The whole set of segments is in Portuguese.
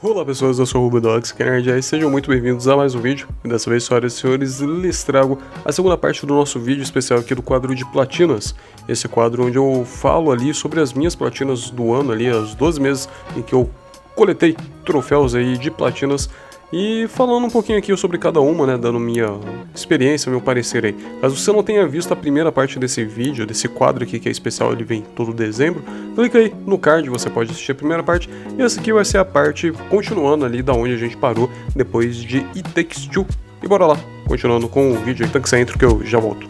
Olá pessoas, eu sou o Rubidox, que e sejam muito bem-vindos a mais um vídeo. E dessa vez, senhoras e senhores, lhes trago a segunda parte do nosso vídeo especial aqui do quadro de platinas. Esse quadro onde eu falo ali sobre as minhas platinas do ano ali, as 12 meses em que eu coletei troféus aí de platinas e falando um pouquinho aqui sobre cada uma, né, dando minha experiência, meu parecer aí. Caso você não tenha visto a primeira parte desse vídeo, desse quadro aqui que é especial, ele vem todo dezembro, clica aí no card, você pode assistir a primeira parte. E essa aqui vai ser a parte continuando ali da onde a gente parou depois de It Takes Two. E bora lá, continuando com o vídeo Tanque Centro que eu já volto.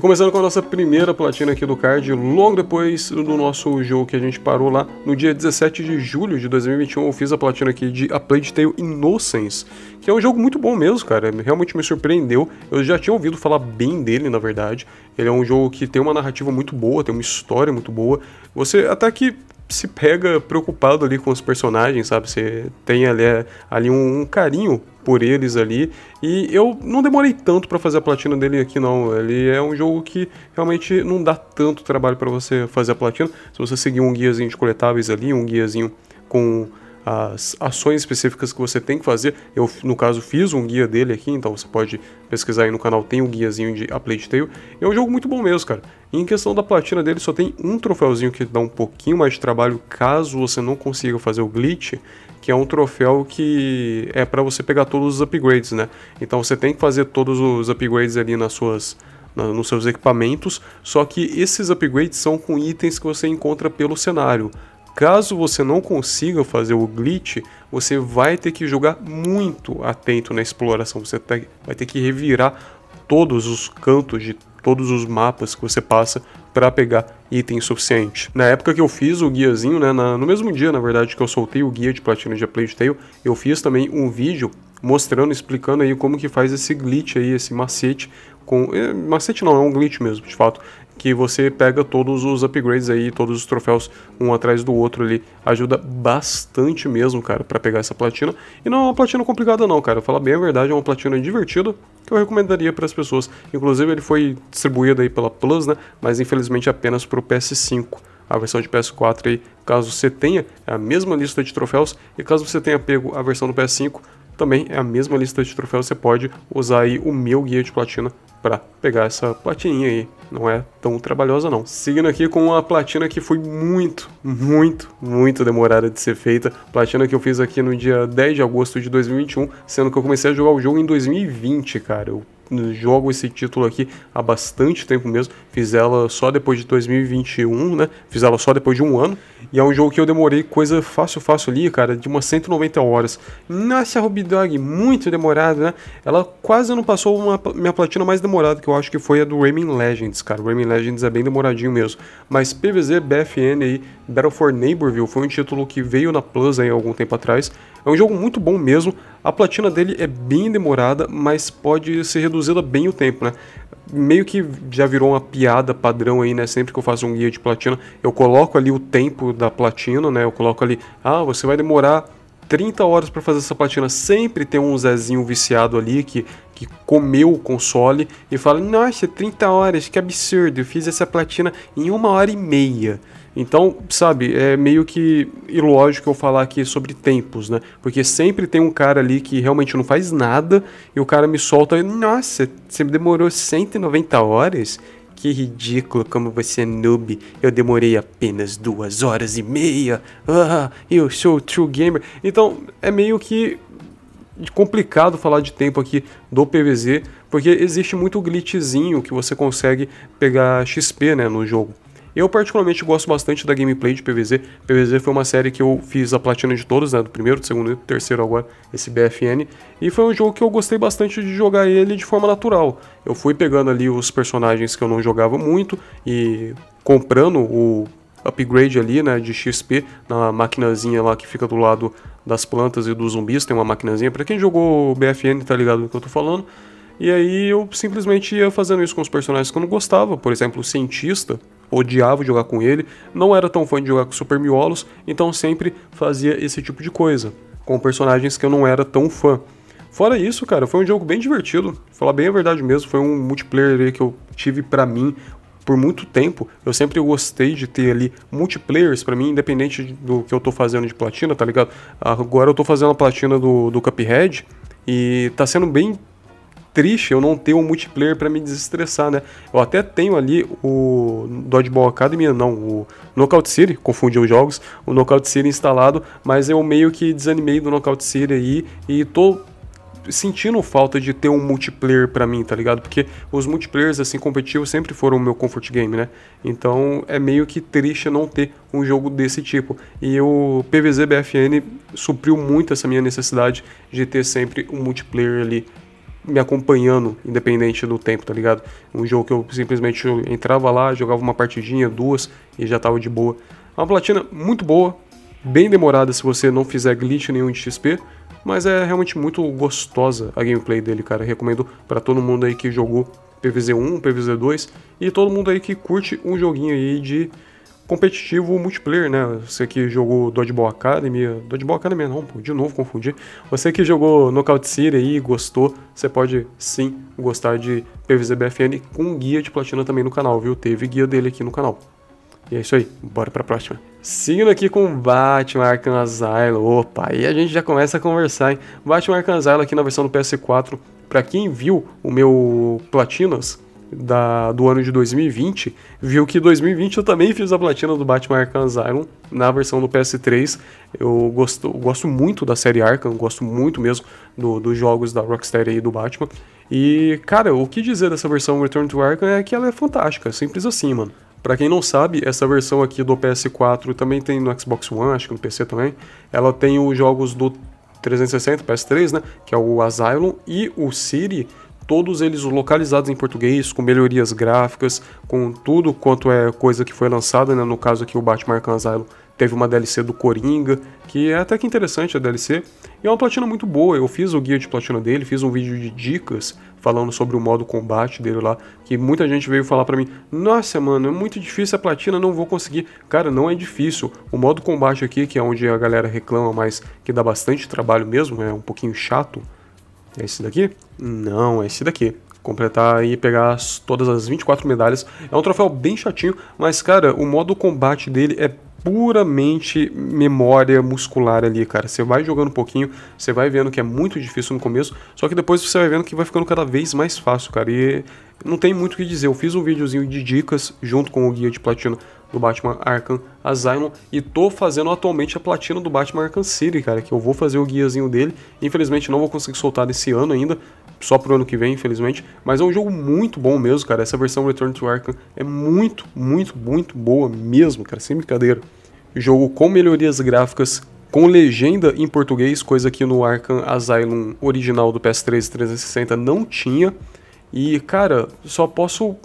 Começando com a nossa primeira platina aqui do card, logo depois do nosso jogo que a gente parou lá, no dia 17 de julho de 2021, eu fiz a platina aqui de A Plague Tale Innocence, que é um jogo muito bom mesmo, cara, realmente me surpreendeu, eu já tinha ouvido falar bem dele, na verdade, ele é um jogo que tem uma narrativa muito boa, tem uma história muito boa, você até que se pega preocupado ali com os personagens, sabe? Você tem ali, ali um, um carinho por eles ali. E eu não demorei tanto para fazer a platina dele aqui não. Ele é um jogo que realmente não dá tanto trabalho para você fazer a platina. Se você seguir um guiazinho de coletáveis ali, um guiazinho com as ações específicas que você tem que fazer. Eu, no caso, fiz um guia dele aqui, então você pode pesquisar aí no canal, tem um guiazinho de A Plague Tale. É um jogo muito bom mesmo, cara. E em questão da platina dele, só tem um troféuzinho que dá um pouquinho mais de trabalho caso você não consiga fazer o glitch, que é um troféu que é para você pegar todos os upgrades, né? Então você tem que fazer todos os upgrades ali nas suas nos seus equipamentos, só que esses upgrades são com itens que você encontra pelo cenário. Caso você não consiga fazer o glitch, você vai ter que jogar muito atento na exploração, você vai ter que revirar todos os cantos de todos os mapas que você passa para pegar item suficiente. Na época que eu fiz o guiazinho, né, na, no mesmo dia, na verdade, que eu soltei o guia de platina de Plague Tale, eu fiz também um vídeo mostrando, explicando aí como que faz esse glitch aí, esse macete com... Eh, macete não, é um glitch mesmo, de fato, que você pega todos os upgrades aí, todos os troféus um atrás do outro ali, ajuda bastante mesmo, cara, para pegar essa platina. E não é uma platina complicada não, cara, falar bem a verdade, é uma platina divertida que eu recomendaria para as pessoas. Inclusive ele foi distribuído aí pela Plus, né, mas infelizmente apenas para o PS5 a versão de PS4 aí, caso você tenha, é a mesma lista de troféus, e caso você tenha pego a versão do PS5, também é a mesma lista de troféus, você pode usar aí o meu guia de platina para pegar essa platininha aí. Não é tão trabalhosa não. Seguindo aqui com uma platina que foi muito, muito, muito demorada de ser feita. Platina que eu fiz aqui no dia 10 de agosto de 2021, sendo que eu comecei a jogar o jogo em 2020, cara. Eu jogo esse título aqui há bastante tempo mesmo. Fiz ela só depois de 2021, né? Fiz ela só depois de um ano. E é um jogo que eu demorei coisa fácil, fácil ali, cara, de umas 190 horas. Nossa, Ruby Dog, muito demorado, né? Ela quase não passou uma minha platina mais demorada, que eu acho que foi a do Rayman Legends, cara. O Rayman Legends é bem demoradinho mesmo. Mas PVZ, BFN aí, Battle for Neighborville foi um título que veio na Plus aí algum tempo atrás. É um jogo muito bom mesmo. A platina dele é bem demorada, mas pode ser reduzida bem o tempo, né? Meio que já virou uma piada padrão aí, né? Sempre que eu faço um guia de platina, eu coloco ali o tempo da platina, né? Eu coloco ali, ah, você vai demorar 30 horas para fazer essa platina. Sempre tem um Zezinho viciado ali que, que comeu o console e fala: Nossa, 30 horas, que absurdo, eu fiz essa platina em uma hora e meia. Então, sabe, é meio que ilógico eu falar aqui sobre tempos, né? Porque sempre tem um cara ali que realmente não faz nada e o cara me solta e, nossa, você demorou 190 horas? Que ridículo como você é noob. Eu demorei apenas duas horas e meia. Ah, eu sou o true gamer. Então, é meio que complicado falar de tempo aqui do PVZ, porque existe muito glitchzinho que você consegue pegar XP, né, no jogo. Eu particularmente gosto bastante da gameplay de PVZ. PVZ foi uma série que eu fiz a platina de todos, né? Do primeiro, do segundo e do terceiro agora, esse BFN. E foi um jogo que eu gostei bastante de jogar ele de forma natural. Eu fui pegando ali os personagens que eu não jogava muito e comprando o upgrade ali, né, de XP na maquinazinha lá que fica do lado das plantas e dos zumbis, tem uma maquinazinha. Para quem jogou BFN, tá ligado no que eu tô falando? E aí eu simplesmente ia fazendo isso com os personagens que eu não gostava, por exemplo, o cientista, odiava jogar com ele, não era tão fã de jogar com Super Miolos, então sempre fazia esse tipo de coisa, com personagens que eu não era tão fã. Fora isso, cara, foi um jogo bem divertido, falar bem a verdade mesmo, foi um multiplayer que eu tive para mim por muito tempo. Eu sempre gostei de ter ali multiplayers para mim, independente do que eu tô fazendo de platina, tá ligado? Agora eu tô fazendo a platina do, do Cuphead, e tá sendo bem triste eu não ter um multiplayer para me desestressar, né? Eu até tenho ali o Dodgeball Academy, não, o Knockout City, confundi os jogos, o Knockout City instalado, mas eu meio que desanimei do Knockout City aí e tô sentindo falta de ter um multiplayer para mim, tá ligado? Porque os multiplayers assim competitivos sempre foram o meu comfort game, né? Então é meio que triste não ter um jogo desse tipo. E o PVZ BFN supriu muito essa minha necessidade de ter sempre um multiplayer ali me acompanhando, independente do tempo, tá ligado? Um jogo que eu simplesmente entrava lá, jogava uma partidinha, duas e já tava de boa. É uma platina muito boa, bem demorada se você não fizer glitch nenhum de XP, mas é realmente muito gostosa a gameplay dele, cara. Recomendo para todo mundo aí que jogou PVZ1, PVZ2 e todo mundo aí que curte um joguinho aí de competitivo multiplayer, né? Você que jogou Dodgeball Academy, Dodgeball Academy não, pô, de novo confundi. Você que jogou Knockout City aí gostou, você pode sim gostar de PVZBFN com guia de platina também no canal, viu? Teve guia dele aqui no canal. E é isso aí, bora pra próxima. Seguindo aqui com Batman Arkham Asylum, opa, aí a gente já começa a conversar, hein? Batman Arkham Asylum aqui na versão do PS4, pra quem viu o meu Platinas, da, do ano de 2020, viu que 2020 eu também fiz a platina do Batman Arkham Asylum na versão do PS3. Eu gosto, gosto muito da série Arkham, gosto muito mesmo do, dos jogos da Rockstar e do Batman. E, cara, o que dizer dessa versão Return to Arkham é que ela é fantástica, simples assim, mano. Para quem não sabe, essa versão aqui do PS4 também tem no Xbox One, acho que no PC também. Ela tem os jogos do 360, PS3, né? Que é o Asylum e o City todos eles localizados em português, com melhorias gráficas, com tudo quanto é coisa que foi lançada, né? no caso aqui o Batman Arkham Asylum teve uma DLC do Coringa, que é até que interessante a DLC, e é uma platina muito boa, eu fiz o guia de platina dele, fiz um vídeo de dicas falando sobre o modo combate dele lá, que muita gente veio falar para mim, nossa mano, é muito difícil a platina, não vou conseguir. Cara, não é difícil, o modo combate aqui, que é onde a galera reclama, mas que dá bastante trabalho mesmo, é um pouquinho chato, é esse daqui? Não, é esse daqui. Completar e pegar as, todas as 24 medalhas. É um troféu bem chatinho, mas, cara, o modo combate dele é puramente memória muscular ali, cara. Você vai jogando um pouquinho, você vai vendo que é muito difícil no começo, só que depois você vai vendo que vai ficando cada vez mais fácil, cara. E não tem muito o que dizer. Eu fiz um videozinho de dicas junto com o guia de platina do Batman Arkham Asylum e tô fazendo atualmente a platina do Batman Arkham City, cara, que eu vou fazer o guiazinho dele. Infelizmente não vou conseguir soltar desse ano ainda, só pro ano que vem, infelizmente, mas é um jogo muito bom mesmo, cara. Essa versão Return to Arkham é muito, muito, muito boa mesmo, cara, sem brincadeira. Jogo com melhorias gráficas com legenda em português, coisa que no Arkham Asylum original do PS3 360 não tinha. E, cara, só posso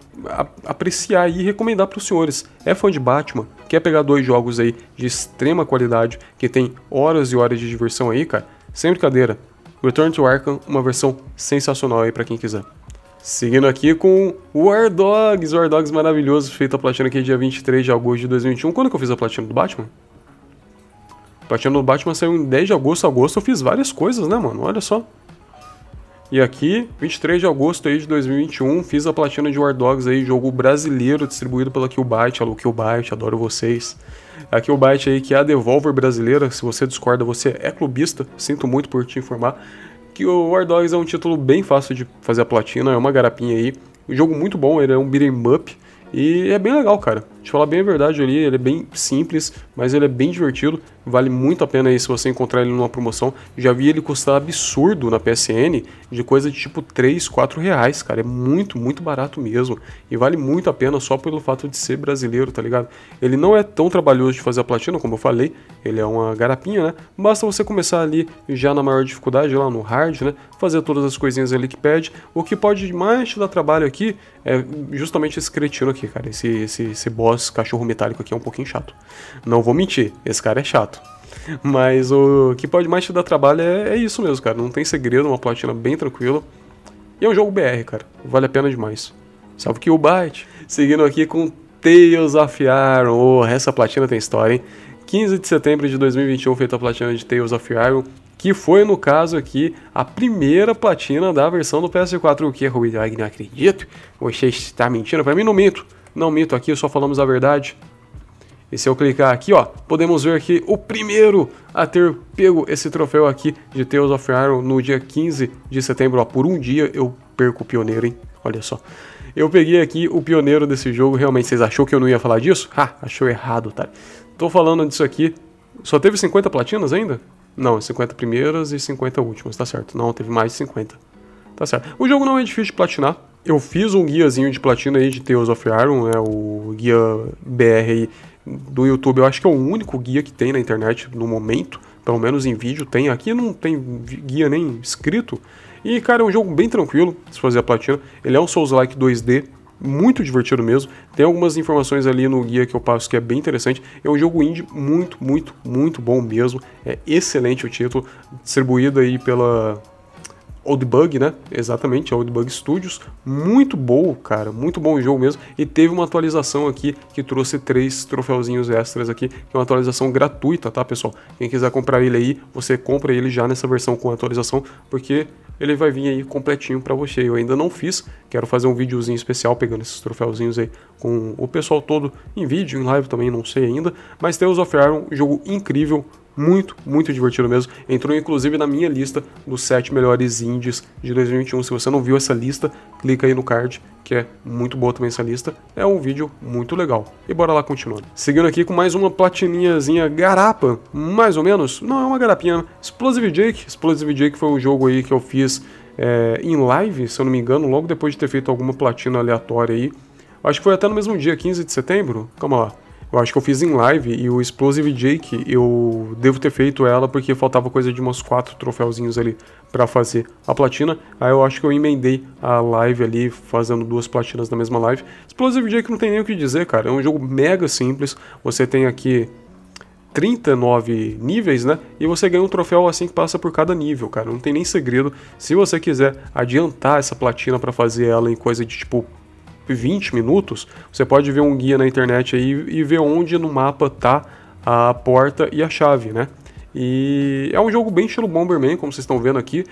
apreciar e recomendar para os senhores. É fã de Batman, quer pegar dois jogos aí de extrema qualidade, que tem horas e horas de diversão aí, cara? Sem brincadeira. Return to Arkham, uma versão sensacional aí para quem quiser. Seguindo aqui com War Dogs, War Dogs maravilhoso, feito a platina aqui dia 23 de agosto de 2021. Quando que eu fiz a platina do Batman? A platina do Batman saiu em 10 de agosto, agosto eu fiz várias coisas, né, mano? Olha só. E aqui, 23 de agosto aí de 2021, fiz a platina de War Dogs aí, jogo brasileiro distribuído pela Killbyte. Alô, Killbyte, adoro vocês. A Killbyte aí, que é a Devolver brasileira, se você discorda, você é clubista, sinto muito por te informar. Que o War Dogs é um título bem fácil de fazer a platina, é uma garapinha aí. Um jogo muito bom, ele é um beat'em up e é bem legal, cara. Te falar bem a verdade, ali ele é bem simples, mas ele é bem divertido. Vale muito a pena aí se você encontrar ele numa promoção. Já vi ele custar absurdo na PSN, de coisa de tipo 3, 4 reais, cara. É muito, muito barato mesmo. E vale muito a pena só pelo fato de ser brasileiro, tá ligado? Ele não é tão trabalhoso de fazer a platina, como eu falei. Ele é uma garapinha, né? Basta você começar ali já na maior dificuldade, lá no hard, né? Fazer todas as coisinhas ali que pede. O que pode mais te dar trabalho aqui é justamente esse cretino aqui, cara. Esse, esse, esse boss boss cachorro metálico aqui é um pouquinho chato. Não vou mentir, esse cara é chato. Mas o que pode mais te dar trabalho é, é isso mesmo, cara. Não tem segredo, uma platina bem tranquila. E é um jogo BR, cara. Vale a pena demais. Salve que o Byte. Seguindo aqui com Tales of Iron. Oh, essa platina tem história, hein? 15 de setembro de 2021 feita a platina de Tales of Iron, que foi, no caso aqui, a primeira platina da versão do PS4. O que, Rui? Ai, não acredito. Você está mentindo? Para mim, não minto. Não mito aqui, só falamos a verdade. E se eu clicar aqui, ó, podemos ver que o primeiro a ter pego esse troféu aqui de Tales of Iron no dia 15 de setembro, ó, por um dia eu perco o pioneiro, hein? Olha só. Eu peguei aqui o pioneiro desse jogo, realmente, vocês achou que eu não ia falar disso? Ah, achou errado, tá? Tô falando disso aqui, só teve 50 platinas ainda? Não, 50 primeiras e 50 últimas, tá certo. Não, teve mais de 50. Tá certo. O jogo não é difícil de platinar, eu fiz um guiazinho de platina aí de Tales of Iron, né, o guia BR aí do YouTube. Eu acho que é o único guia que tem na internet no momento, pelo menos em vídeo tem. Aqui não tem guia nem escrito. E, cara, é um jogo bem tranquilo se fazer a platina. Ele é um Souls-like 2D, muito divertido mesmo. Tem algumas informações ali no guia que eu passo que é bem interessante. É um jogo indie muito, muito, muito bom mesmo. É excelente o título, distribuído aí pela Old Bug, né? Exatamente, é Old Bug Studios. Muito bom, cara, muito bom o jogo mesmo. E teve uma atualização aqui que trouxe três troféuzinhos extras aqui, que é uma atualização gratuita, tá, pessoal? Quem quiser comprar ele aí, você compra ele já nessa versão com atualização, porque ele vai vir aí completinho para você. Eu ainda não fiz, quero fazer um videozinho especial pegando esses troféuzinhos aí com o pessoal todo em vídeo, em live também, não sei ainda. Mas Tales of Iron, jogo incrível, muito, muito divertido mesmo. Entrou inclusive na minha lista dos 7 melhores indies de 2021. Se você não viu essa lista, clica aí no card, que é muito boa também essa lista. É um vídeo muito legal. E bora lá continuando. Seguindo aqui com mais uma platininhazinha garapa, mais ou menos. Não é uma garapinha, né? Explosive Jake. Explosive Jake foi um jogo aí que eu fiz é, em é, live, se eu não me engano, logo depois de ter feito alguma platina aleatória aí. Acho que foi até no mesmo dia, 15 de setembro. Calma lá. Eu acho que eu fiz em live e o Explosive Jake eu devo ter feito ela porque faltava coisa de umas quatro troféuzinhos ali para fazer a platina. Aí eu acho que eu emendei a live ali fazendo duas platinas na mesma live. Explosive Jake não tem nem o que dizer, cara. É um jogo mega simples. Você tem aqui 39 níveis, né? E você ganha um troféu assim que passa por cada nível, cara. Não tem nem segredo. Se você quiser adiantar essa platina para fazer ela em coisa de tipo 20 minutos, você pode ver um guia na internet aí e ver onde no mapa tá a porta e a chave, né? E é um jogo bem estilo Bomberman, como vocês estão vendo aqui.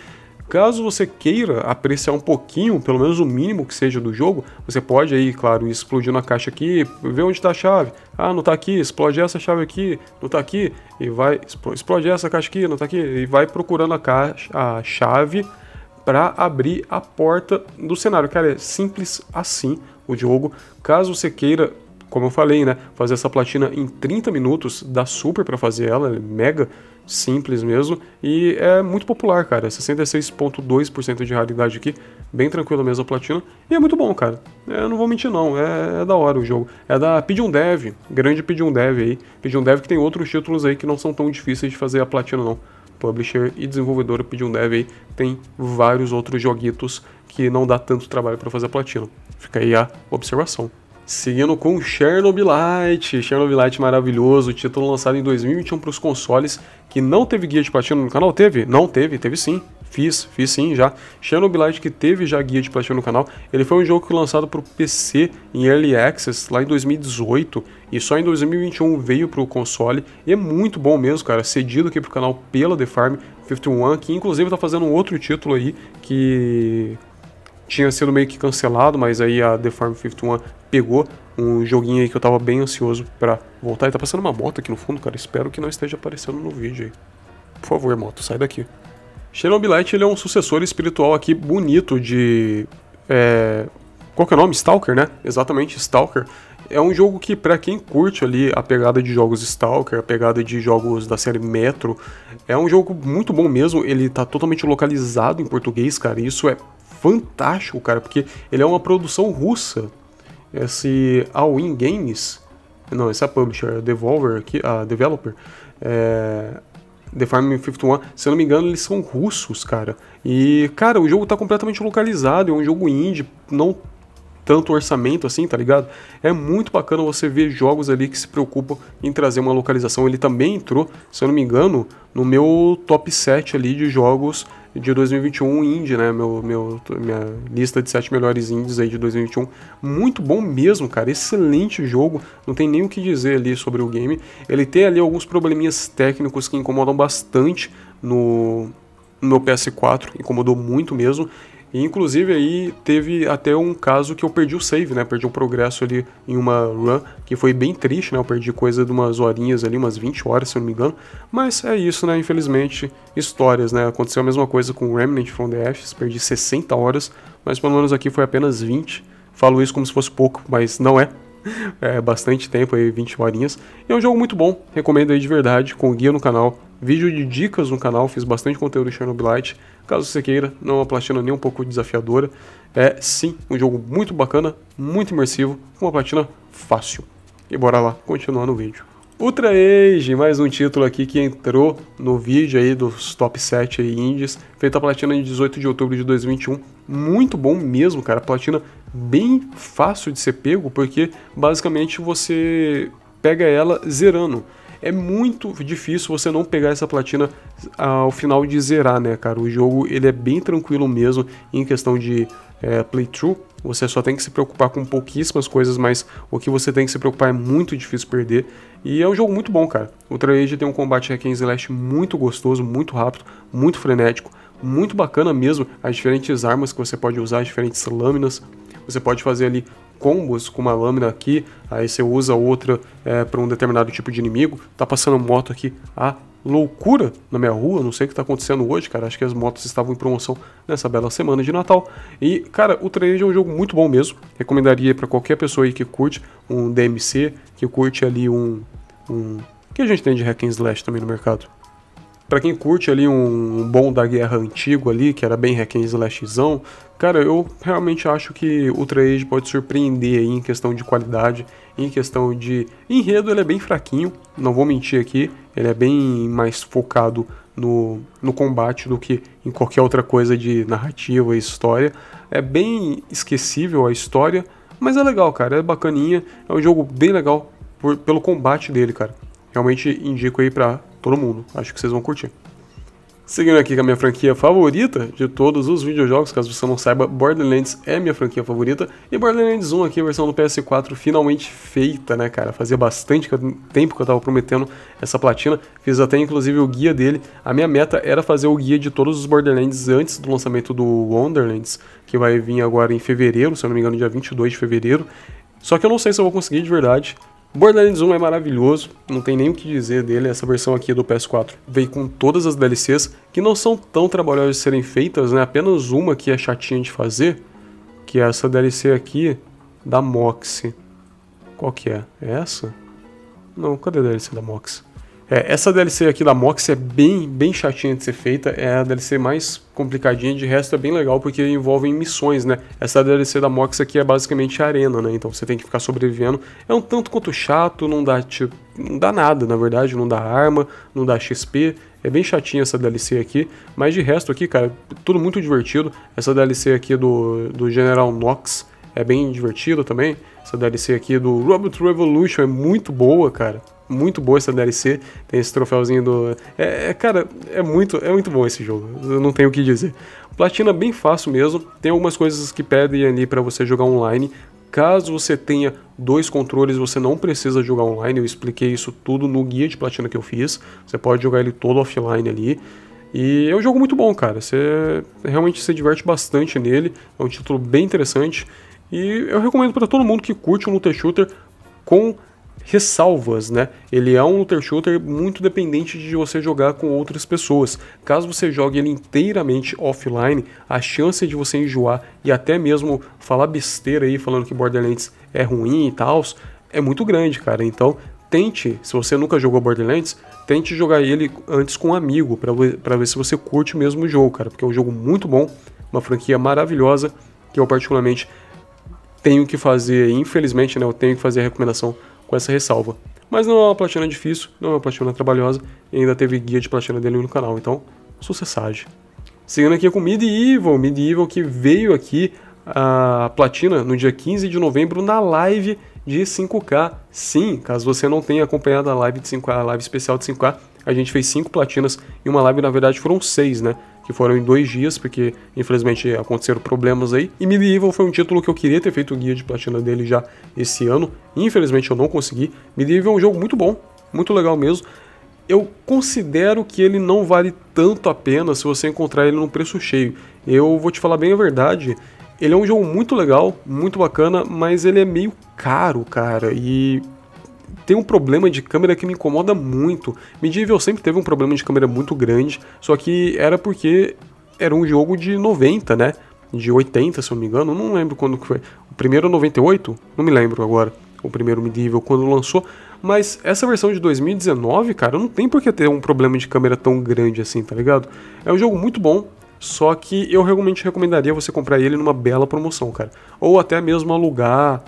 Caso você queira apreciar um pouquinho, pelo menos o mínimo que seja do jogo, você pode aí, claro, explodir na caixa aqui, ver onde está a chave. Ah, não está aqui, explode essa chave aqui, não está aqui, e vai, explode essa caixa aqui, não está aqui, e vai procurando a caixa, a chave para abrir a porta do cenário. Cara, é simples assim o jogo. Caso você queira, como eu falei, né, fazer essa platina em 30 minutos, dá super para fazer ela, é mega simples mesmo e é muito popular, cara. 66.2% é de raridade aqui, bem tranquilo mesmo a platina e é muito bom, cara. É, eu não vou mentir não, é, é da hora o jogo. É da um Dev, grande um Dev aí. um Dev que tem outros títulos aí que não são tão difíceis de fazer a platina não publisher e desenvolvedor pediu dev aí, tem vários outros joguitos que não dá tanto trabalho para fazer platino. Fica aí a observação. Seguindo com Chernobylite, Chernobylite maravilhoso, título lançado em 2021 para os consoles, que não teve guia de platina no canal, teve? Não teve, teve sim, fiz, fiz sim já. Chernobylite que teve já guia de platina no canal, ele foi um jogo que lançado para o PC em Early Access lá em 2018, e só em 2021 veio para o console. E é muito bom mesmo, cara, cedido aqui pro canal pela The Farm 51, que inclusive tá fazendo um outro título aí que tinha sido meio que cancelado, mas aí a The Farm 51 pegou um joguinho aí que eu tava bem ansioso para voltar. E tá passando uma moto aqui no fundo, cara. Espero que não esteja aparecendo no vídeo aí. Por favor, moto, sai daqui. Chernobyl ele é um sucessor espiritual aqui bonito de. É... Qual que é o nome? Stalker, né? Exatamente, Stalker. É um jogo que, para quem curte ali a pegada de jogos Stalker, a pegada de jogos da série Metro, é um jogo muito bom mesmo. Ele tá totalmente localizado em português, cara. isso é fantástico, cara, porque ele é uma produção russa. Esse All-In Games, não, essa é a publisher, a Devolver, aqui, a Developer, é, The Farm 51, se eu não me engano, eles são russos, cara. E, cara, o jogo tá completamente localizado, é um jogo indie, não tanto orçamento assim, tá ligado? É muito bacana você ver jogos ali que se preocupam em trazer uma localização. Ele também entrou, se eu não me engano, no meu top 7 ali de jogos de 2021 indie, né? Meu, meu, minha lista de 7 melhores indies aí de 2021. Muito bom mesmo, cara. Excelente jogo. Não tem nem o que dizer ali sobre o game. Ele tem ali alguns probleminhas técnicos que incomodam bastante no, no PS4, incomodou muito mesmo. E, inclusive aí teve até um caso que eu perdi o save, né? Perdi um progresso ali em uma run, que foi bem triste, né? Eu perdi coisa de umas horinhas ali, umas 20 horas, se eu não me engano. Mas é isso, né? Infelizmente, histórias, né? Aconteceu a mesma coisa com Remnant from the Ashes, perdi 60 horas, mas pelo menos aqui foi apenas 20. Falo isso como se fosse pouco, mas não é. É bastante tempo aí, 20 horinhas. E é um jogo muito bom, recomendo aí de verdade, com guia no canal, vídeo de dicas no canal, fiz bastante conteúdo de Chernobylite. Caso você queira, não é uma platina nem um pouco desafiadora. É sim um jogo muito bacana, muito imersivo, uma platina fácil. E bora lá continuar no vídeo. Ultra Age, mais um título aqui que entrou no vídeo aí dos top 7 aí indies, a platina em 18 de outubro de 2021. Muito bom mesmo, cara. Platina bem fácil de ser pego, porque basicamente você pega ela zerando é muito difícil você não pegar essa platina ah, ao final de zerar, né, cara? O jogo ele é bem tranquilo mesmo em questão de é, playthrough. Você só tem que se preocupar com pouquíssimas coisas, mas o que você tem que se preocupar é muito difícil perder. E é um jogo muito bom, cara. O Traje tem um combate hack and slash muito gostoso, muito rápido, muito frenético, muito bacana mesmo. As diferentes armas que você pode usar, as diferentes lâminas. Você pode fazer ali combos com uma lâmina aqui, aí você usa outra é, para um determinado tipo de inimigo. Tá passando moto aqui a loucura na minha rua, não sei o que tá acontecendo hoje, cara. Acho que as motos estavam em promoção nessa bela semana de Natal. E, cara, o 3 é um jogo muito bom mesmo. Recomendaria para qualquer pessoa aí que curte um DMC, que curte ali um. um... O que a gente tem de hack and slash também no mercado? para quem curte ali um, bom da guerra antigo ali, que era bem hack and slashzão, cara, eu realmente acho que o Age pode surpreender aí em questão de qualidade, em questão de enredo ele é bem fraquinho, não vou mentir aqui, ele é bem mais focado no, no combate do que em qualquer outra coisa de narrativa e história. É bem esquecível a história, mas é legal, cara, é bacaninha, é um jogo bem legal por, pelo combate dele, cara. Realmente indico aí para todo mundo. Acho que vocês vão curtir. Seguindo aqui com a minha franquia favorita de todos os videojogos, caso você não saiba, Borderlands é minha franquia favorita. E Borderlands 1 aqui, a versão do PS4 finalmente feita, né, cara? Fazia bastante tempo que eu tava prometendo essa platina. Fiz até inclusive o guia dele. A minha meta era fazer o guia de todos os Borderlands antes do lançamento do Wonderlands, que vai vir agora em fevereiro, se eu não me engano, dia 22 de fevereiro. Só que eu não sei se eu vou conseguir de verdade. Borderlands 1 é maravilhoso, não tem nem o que dizer dele, essa versão aqui do PS4 veio com todas as DLCs, que não são tão trabalhosas de serem feitas, né? apenas uma que é chatinha de fazer, que é essa DLC aqui da Moxie. Qual que é? É essa? Não, cadê a DLC da Moxie? É, essa DLC aqui da Mox é bem, bem chatinha de ser feita, é a DLC mais complicadinha, de resto é bem legal porque envolve missões, né? Essa DLC da Mox aqui é basicamente arena, né? Então você tem que ficar sobrevivendo. É um tanto quanto chato, não dá tipo, não dá nada, na verdade, não dá arma, não dá XP. É bem chatinha essa DLC aqui, mas de resto aqui, cara, tudo muito divertido. Essa DLC aqui do, do General Nox é bem divertida também. Essa DLC aqui do Robot Revolution é muito boa, cara muito boa essa DLC. Tem esse troféuzinho do. É, é, cara, é muito, é muito bom esse jogo. Eu não tenho o que dizer. Platina bem fácil mesmo. Tem algumas coisas que pedem ali para você jogar online. Caso você tenha dois controles, você não precisa jogar online. Eu expliquei isso tudo no guia de platina que eu fiz. Você pode jogar ele todo offline ali. E é um jogo muito bom, cara. Você realmente se diverte bastante nele. É um título bem interessante. E eu recomendo para todo mundo que curte um looter shooter com ressalvas, né? Ele é um looter shooter muito dependente de você jogar com outras pessoas. Caso você jogue ele inteiramente offline, a chance de você enjoar e até mesmo falar besteira aí falando que Borderlands é ruim e tal, é muito grande, cara. Então, tente, se você nunca jogou Borderlands, tente jogar ele antes com um amigo para ver se você curte mesmo o jogo, cara, porque é um jogo muito bom, uma franquia maravilhosa que eu particularmente tenho que fazer, infelizmente, né, eu tenho que fazer a recomendação com essa ressalva. Mas não é uma platina difícil, não é uma platina trabalhosa, e ainda teve guia de platina dele no canal, então, sucessagem. Seguindo aqui com Medieval, Medieval que veio aqui a platina no dia 15 de novembro na live de 5K. Sim, caso você não tenha acompanhado a live de 5K, a live especial de 5K, a gente fez 5 platinas e uma live, na verdade, foram 6, né? que foram em dois dias, porque infelizmente aconteceram problemas aí. E Medieval foi um título que eu queria ter feito o guia de platina dele já esse ano, infelizmente eu não consegui. Medieval é um jogo muito bom, muito legal mesmo. Eu considero que ele não vale tanto a pena se você encontrar ele num preço cheio. Eu vou te falar bem a verdade, ele é um jogo muito legal, muito bacana, mas ele é meio caro, cara. E tem um problema de câmera que me incomoda muito. Medieval sempre teve um problema de câmera muito grande, só que era porque era um jogo de 90, né? De 80, se eu não me engano, não lembro quando que foi. O primeiro 98? É não me lembro agora. O primeiro Medieval quando lançou, mas essa versão de 2019, cara, não tem por que ter um problema de câmera tão grande assim, tá ligado? É um jogo muito bom, só que eu realmente recomendaria você comprar ele numa bela promoção, cara. Ou até mesmo alugar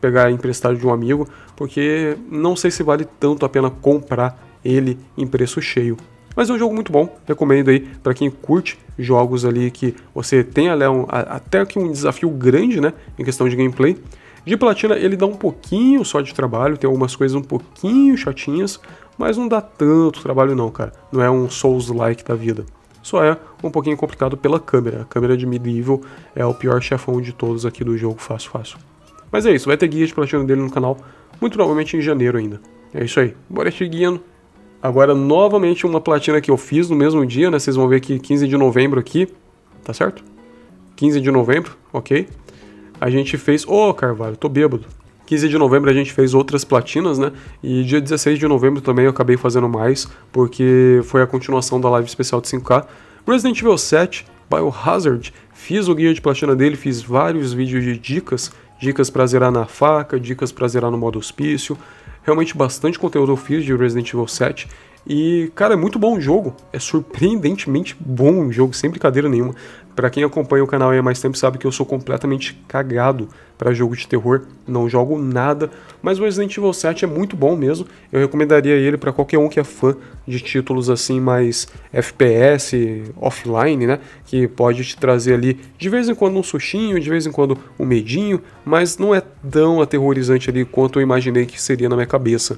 pegar emprestado de um amigo, porque não sei se vale tanto a pena comprar ele em preço cheio. Mas é um jogo muito bom, recomendo aí para quem curte jogos ali que você tem um, até que um desafio grande, né, em questão de gameplay. De platina ele dá um pouquinho só de trabalho, tem algumas coisas um pouquinho chatinhas, mas não dá tanto trabalho não, cara. Não é um Souls-like da vida. Só é um pouquinho complicado pela câmera. A câmera de Medieval é o pior chefão de todos aqui do jogo, fácil, fácil. Mas é isso, vai ter guia de platina dele no canal, muito provavelmente em janeiro ainda. É isso aí, bora seguindo. Agora, novamente, uma platina que eu fiz no mesmo dia, né? Vocês vão ver que 15 de novembro aqui, tá certo? 15 de novembro, ok? A gente fez... Ô, oh, Carvalho, tô bêbado. 15 de novembro a gente fez outras platinas, né? E dia 16 de novembro também eu acabei fazendo mais, porque foi a continuação da live especial de 5K. Resident Evil 7, Biohazard, fiz o guia de platina dele, fiz vários vídeos de dicas dicas para zerar na faca, dicas para zerar no modo hospício. Realmente bastante conteúdo eu fiz de Resident Evil 7. E, cara, é muito bom o jogo. É surpreendentemente bom o jogo, sem brincadeira nenhuma. Para quem acompanha o canal há mais tempo sabe que eu sou completamente cagado para jogo de terror, não jogo nada, mas o Resident Evil 7 é muito bom mesmo. Eu recomendaria ele para qualquer um que é fã de títulos assim mais FPS, offline, né, que pode te trazer ali de vez em quando um sustinho, de vez em quando um medinho, mas não é tão aterrorizante ali quanto eu imaginei que seria na minha cabeça.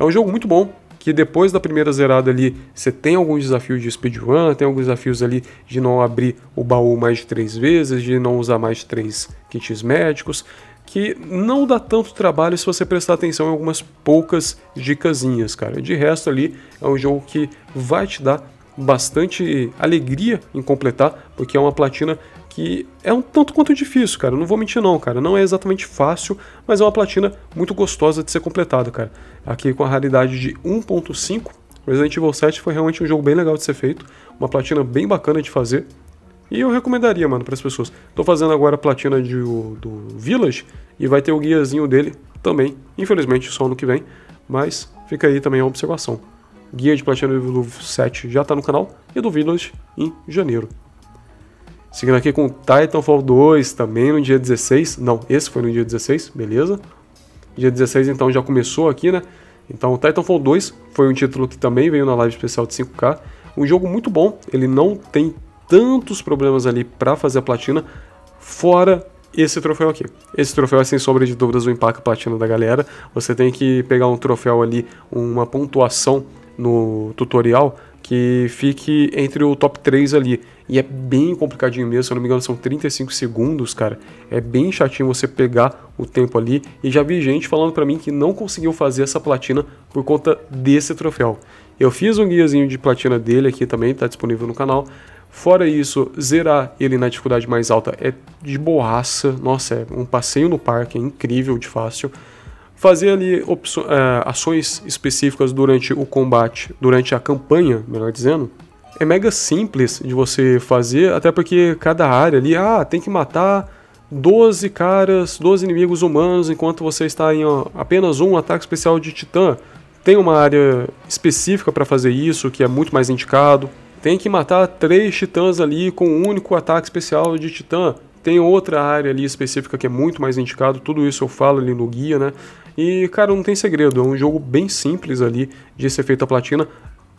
É um jogo muito bom, que depois da primeira zerada ali, você tem alguns desafios de speedrun, tem alguns desafios ali de não abrir o baú mais de três vezes, de não usar mais três kits médicos, que não dá tanto trabalho se você prestar atenção em algumas poucas dicasinhas, cara. De resto ali, é um jogo que vai te dar bastante alegria em completar, porque é uma platina que é um tanto quanto difícil, cara. Não vou mentir não, cara. Não é exatamente fácil, mas é uma platina muito gostosa de ser completada, cara. Aqui com a raridade de 1.5, Resident Evil 7 foi realmente um jogo bem legal de ser feito, uma platina bem bacana de fazer. E eu recomendaria, mano, para as pessoas. Tô fazendo agora a platina de, do Village e vai ter o guiazinho dele também. Infelizmente, só ano que vem, mas fica aí também a observação. Guia de platina do 7 já tá no canal e do Village em janeiro. Seguindo aqui com Titanfall 2, também no dia 16. Não, esse foi no dia 16, beleza. Dia 16 então já começou aqui, né? Então Titanfall 2 foi um título que também veio na live especial de 5K. Um jogo muito bom, ele não tem tantos problemas ali para fazer a platina, fora esse troféu aqui. Esse troféu é sem sombra de dúvidas o impacto platina da galera. Você tem que pegar um troféu ali, uma pontuação no tutorial que fique entre o top 3 ali. E é bem complicadinho mesmo, se eu não me engano são 35 segundos, cara. É bem chatinho você pegar o tempo ali. E já vi gente falando para mim que não conseguiu fazer essa platina por conta desse troféu. Eu fiz um guiazinho de platina dele aqui também, tá disponível no canal. Fora isso, zerar ele na dificuldade mais alta é de borraça. Nossa, é um passeio no parque, é incrível de fácil fazer ali é, ações específicas durante o combate, durante a campanha, melhor dizendo, é mega simples de você fazer, até porque cada área ali, ah, tem que matar 12 caras, 12 inimigos humanos, enquanto você está em ó, apenas um ataque especial de titã. Tem uma área específica para fazer isso, que é muito mais indicado. Tem que matar três titãs ali com um único ataque especial de titã. Tem outra área ali específica que é muito mais indicado, tudo isso eu falo ali no guia, né? E, cara, não tem segredo, é um jogo bem simples ali de ser feito a platina,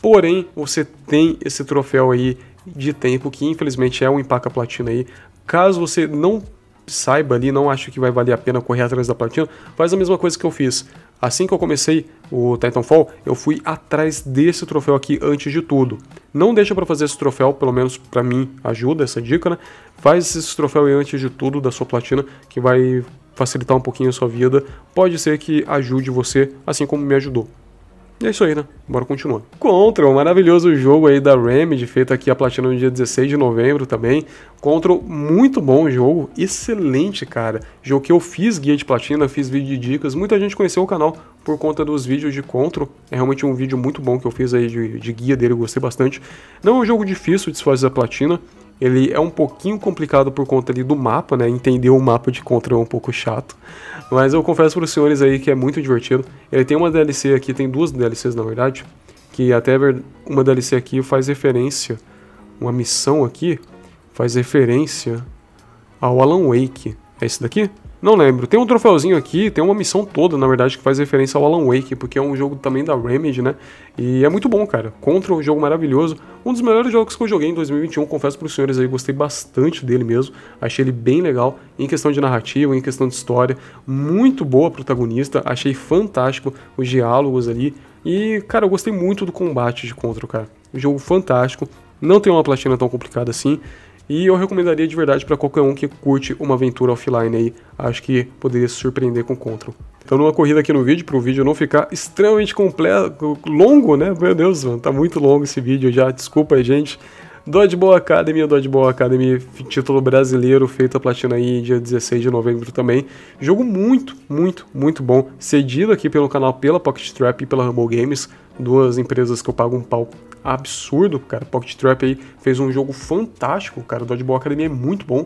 porém você tem esse troféu aí de tempo, que infelizmente é um empaca platina aí. Caso você não saiba ali, não acho que vai valer a pena correr atrás da platina, faz a mesma coisa que eu fiz. Assim que eu comecei o Titanfall, eu fui atrás desse troféu aqui antes de tudo. Não deixa para fazer esse troféu, pelo menos para mim ajuda essa dica, né? Faz esse troféu antes de tudo da sua platina, que vai facilitar um pouquinho a sua vida, pode ser que ajude você, assim como me ajudou. E é isso aí, né? Bora continuar. Contra, um maravilhoso jogo aí da Remedy, feito aqui a Platina no dia 16 de novembro também. Contra, muito bom jogo, excelente, cara. Jogo que eu fiz guia de platina, fiz vídeo de dicas. Muita gente conheceu o canal por conta dos vídeos de Contra. É realmente um vídeo muito bom que eu fiz aí de, de guia dele, gostei bastante. Não é um jogo difícil de se fazer a platina, ele é um pouquinho complicado por conta ali do mapa, né? Entender o mapa de controle é um pouco chato. Mas eu confesso para os senhores aí que é muito divertido. Ele tem uma DLC aqui, tem duas DLCs na verdade, que até uma DLC aqui faz referência, uma missão aqui faz referência ao Alan Wake. É esse daqui? Não lembro. Tem um troféuzinho aqui, tem uma missão toda, na verdade, que faz referência ao Alan Wake, porque é um jogo também da Remedy, né? E é muito bom, cara. Contra um jogo maravilhoso. Um dos melhores jogos que eu joguei em 2021, confesso para os senhores aí, gostei bastante dele mesmo. Achei ele bem legal em questão de narrativa, em questão de história. Muito boa protagonista, achei fantástico os diálogos ali. E, cara, eu gostei muito do combate de Contra, cara. Um jogo fantástico. Não tem uma platina tão complicada assim. E eu recomendaria de verdade para qualquer um que curte uma aventura offline aí. Acho que poderia se surpreender com o Control. Então, numa corrida aqui no vídeo, para o vídeo não ficar extremamente completo, longo, né? Meu Deus, mano, tá muito longo esse vídeo já. Desculpa aí, gente. Dodgeball Academy, Dodgeball Academy, título brasileiro, feito a platina aí dia 16 de novembro também. Jogo muito, muito, muito bom. Cedido aqui pelo canal, pela Pocket Trap e pela Rumble Games, duas empresas que eu pago um pau absurdo, cara. Pocket Trap aí fez um jogo fantástico, cara. O Dodgeball Academy é muito bom.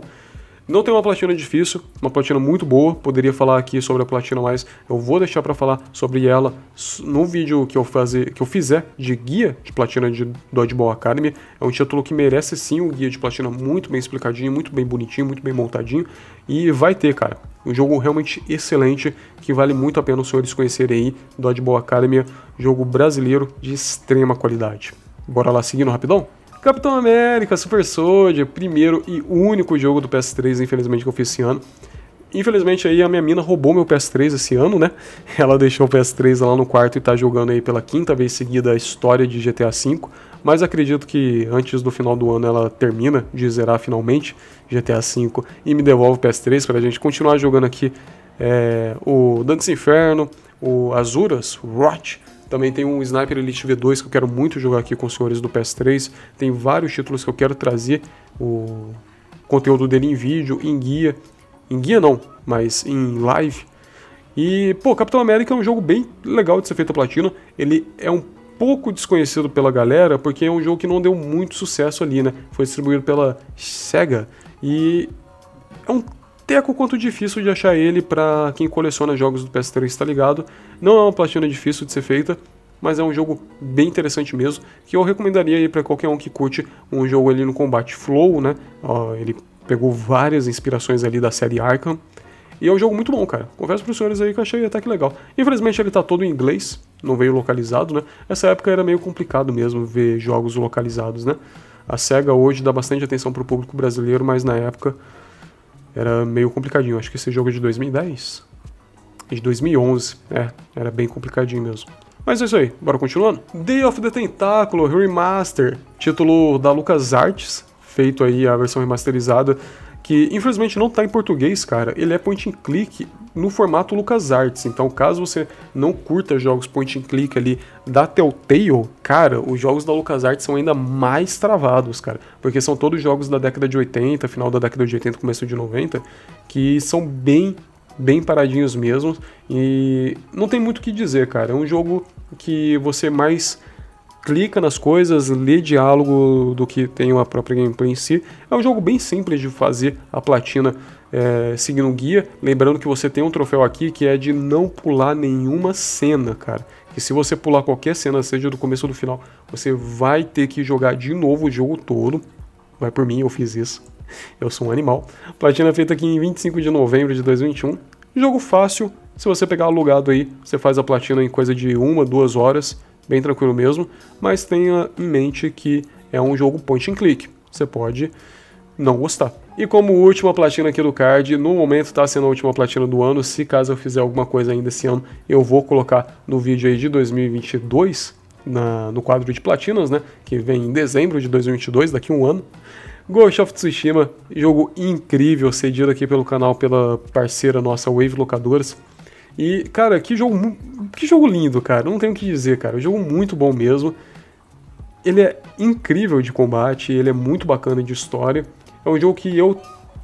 Não tem uma platina difícil, uma platina muito boa. Poderia falar aqui sobre a platina, mas eu vou deixar para falar sobre ela no vídeo que eu fazer, que eu fizer de guia de platina de Dodgeball Academy. É um título que merece sim um guia de platina muito bem explicadinho, muito bem bonitinho, muito bem montadinho e vai ter, cara. Um jogo realmente excelente que vale muito a pena os senhores conhecerem aí, Dodgeball Academy, jogo brasileiro de extrema qualidade. Bora lá seguindo rapidão? Capitão América, Super Soldier, primeiro e único jogo do PS3, infelizmente, que eu fiz esse ano. Infelizmente aí a minha mina roubou meu PS3 esse ano, né? Ela deixou o PS3 lá no quarto e tá jogando aí pela quinta vez seguida a história de GTA V. Mas acredito que antes do final do ano ela termina de zerar finalmente GTA V e me devolve o PS3 pra gente continuar jogando aqui é, o Dantes Inferno, o Azuras, o Rot, também tem um Sniper Elite V2 que eu quero muito jogar aqui com os senhores do PS3. Tem vários títulos que eu quero trazer o conteúdo dele em vídeo, em guia. Em guia não, mas em live. E, pô, Capitão América é um jogo bem legal de ser feito a platina. Ele é um pouco desconhecido pela galera, porque é um jogo que não deu muito sucesso ali, né? Foi distribuído pela Sega e é um teco quanto difícil de achar ele para quem coleciona jogos do PS3, tá ligado? Não é uma platina difícil de ser feita, mas é um jogo bem interessante mesmo, que eu recomendaria aí para qualquer um que curte um jogo ali no combate flow, né? Ó, ele pegou várias inspirações ali da série Arkham. E é um jogo muito bom, cara. Confesso pros senhores aí que eu achei até que legal. Infelizmente ele tá todo em inglês, não veio localizado, né? Nessa época era meio complicado mesmo ver jogos localizados, né? A SEGA hoje dá bastante atenção pro público brasileiro, mas na época era meio complicadinho. Acho que esse jogo é de 2010 de 2011, é, era bem complicadinho mesmo. Mas é isso aí, bora continuando. Day of the Tentacle Remaster, título da LucasArts, feito aí a versão remasterizada que infelizmente não está em português, cara. Ele é point and click no formato LucasArts. Então, caso você não curta jogos point and click ali da Telltale, cara, os jogos da LucasArts são ainda mais travados, cara, porque são todos jogos da década de 80, final da década de 80, começo de 90, que são bem bem paradinhos mesmo e não tem muito o que dizer, cara. É um jogo que você mais clica nas coisas, lê diálogo do que tem uma própria gameplay em si. É um jogo bem simples de fazer a platina é, seguindo o guia. Lembrando que você tem um troféu aqui que é de não pular nenhuma cena, cara. Que se você pular qualquer cena, seja do começo ou do final, você vai ter que jogar de novo o jogo todo. Vai por mim, eu fiz isso. Eu sou um animal. Platina feita aqui em 25 de novembro de 2021. Jogo fácil. Se você pegar alugado aí, você faz a platina em coisa de uma, duas horas bem tranquilo mesmo, mas tenha em mente que é um jogo point and click. Você pode não gostar. E como última platina aqui do card, no momento está sendo a última platina do ano, se caso eu fizer alguma coisa ainda esse ano, eu vou colocar no vídeo aí de 2022, na, no quadro de platinas, né, que vem em dezembro de 2022, daqui a um ano. Ghost of Tsushima, jogo incrível, cedido aqui pelo canal, pela parceira nossa Wave Locadoras. E, cara, que jogo, que jogo lindo, cara. Não tenho o que dizer, cara. o jogo muito bom mesmo. Ele é incrível de combate, ele é muito bacana de história. É um jogo que eu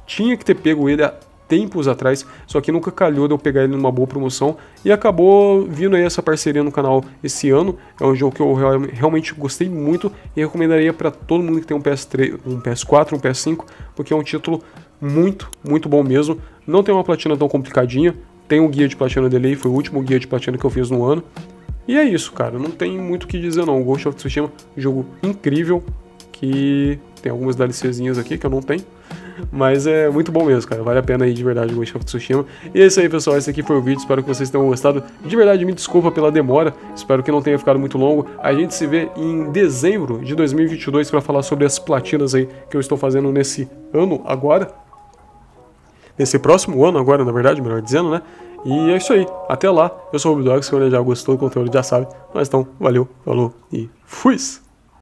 tinha que ter pego ele há tempos atrás, só que nunca calhou de eu pegar ele numa boa promoção. E acabou vindo aí essa parceria no canal esse ano. É um jogo que eu realmente gostei muito e recomendaria para todo mundo que tem um PS3, um PS4, um PS5, porque é um título muito, muito bom mesmo. Não tem uma platina tão complicadinha, tem um guia de platina dele aí, foi o último guia de platina que eu fiz no ano. E é isso, cara, não tem muito o que dizer não. Ghost of Tsushima, jogo incrível, que tem algumas DLCzinhas aqui que eu não tenho. Mas é muito bom mesmo, cara. Vale a pena aí de verdade Ghost of Tsushima. E é isso aí, pessoal. Esse aqui foi o vídeo. Espero que vocês tenham gostado. De verdade, me desculpa pela demora. Espero que não tenha ficado muito longo. A gente se vê em dezembro de 2022 para falar sobre as platinas aí que eu estou fazendo nesse ano agora esse próximo ano agora, na verdade, melhor dizendo, né? E é isso aí. Até lá. Eu sou o Robdogs, se você já gostou do conteúdo, já sabe. Mas então, valeu, falou e fui!